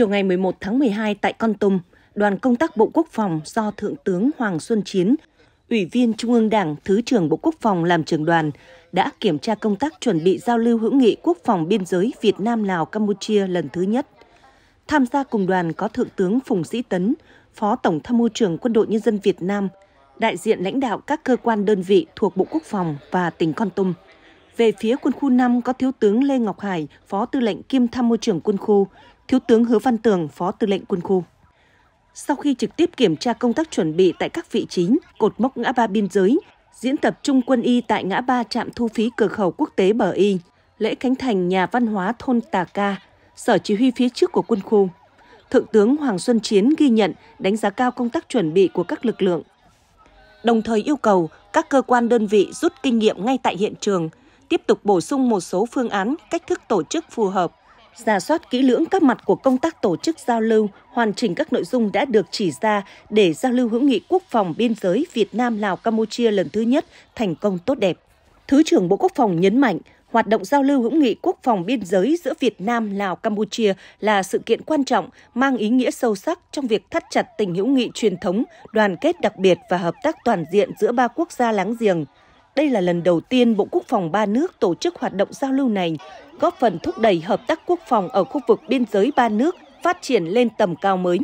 Chiều ngày 11 tháng 12 tại Con Tum, đoàn công tác Bộ Quốc phòng do Thượng tướng Hoàng Xuân Chiến, Ủy viên Trung ương Đảng, Thứ trưởng Bộ Quốc phòng làm trưởng đoàn, đã kiểm tra công tác chuẩn bị giao lưu hữu nghị quốc phòng biên giới Việt Nam-Lào-Campuchia lần thứ nhất. Tham gia cùng đoàn có Thượng tướng Phùng Sĩ Tấn, Phó Tổng tham mưu trưởng Quân đội Nhân dân Việt Nam, đại diện lãnh đạo các cơ quan đơn vị thuộc Bộ Quốc phòng và tỉnh Con Tum. Về phía quân khu 5 có Thiếu tướng Lê Ngọc Hải, Phó Tư lệnh kiêm tham mưu trưởng quân khu, Thiếu tướng Hứa Văn Tường, Phó Tư lệnh Quân khu. Sau khi trực tiếp kiểm tra công tác chuẩn bị tại các vị trí, cột mốc ngã ba biên giới, diễn tập trung quân y tại ngã ba trạm thu phí cửa khẩu quốc tế Bờ Y, lễ khánh thành nhà văn hóa thôn Tà Ca, sở chỉ huy phía trước của quân khu. Thượng tướng Hoàng Xuân Chiến ghi nhận đánh giá cao công tác chuẩn bị của các lực lượng. Đồng thời yêu cầu các cơ quan đơn vị rút kinh nghiệm ngay tại hiện trường, tiếp tục bổ sung một số phương án, cách thức tổ chức phù hợp ra soát kỹ lưỡng các mặt của công tác tổ chức giao lưu, hoàn chỉnh các nội dung đã được chỉ ra để giao lưu hữu nghị quốc phòng biên giới Việt Nam Lào Campuchia lần thứ nhất thành công tốt đẹp. Thứ trưởng Bộ Quốc phòng nhấn mạnh, hoạt động giao lưu hữu nghị quốc phòng biên giới giữa Việt Nam, Lào, Campuchia là sự kiện quan trọng mang ý nghĩa sâu sắc trong việc thắt chặt tình hữu nghị truyền thống, đoàn kết đặc biệt và hợp tác toàn diện giữa ba quốc gia láng giềng. Đây là lần đầu tiên Bộ Quốc phòng ba nước tổ chức hoạt động giao lưu này, góp phần thúc đẩy hợp tác quốc phòng ở khu vực biên giới ba nước phát triển lên tầm cao mới.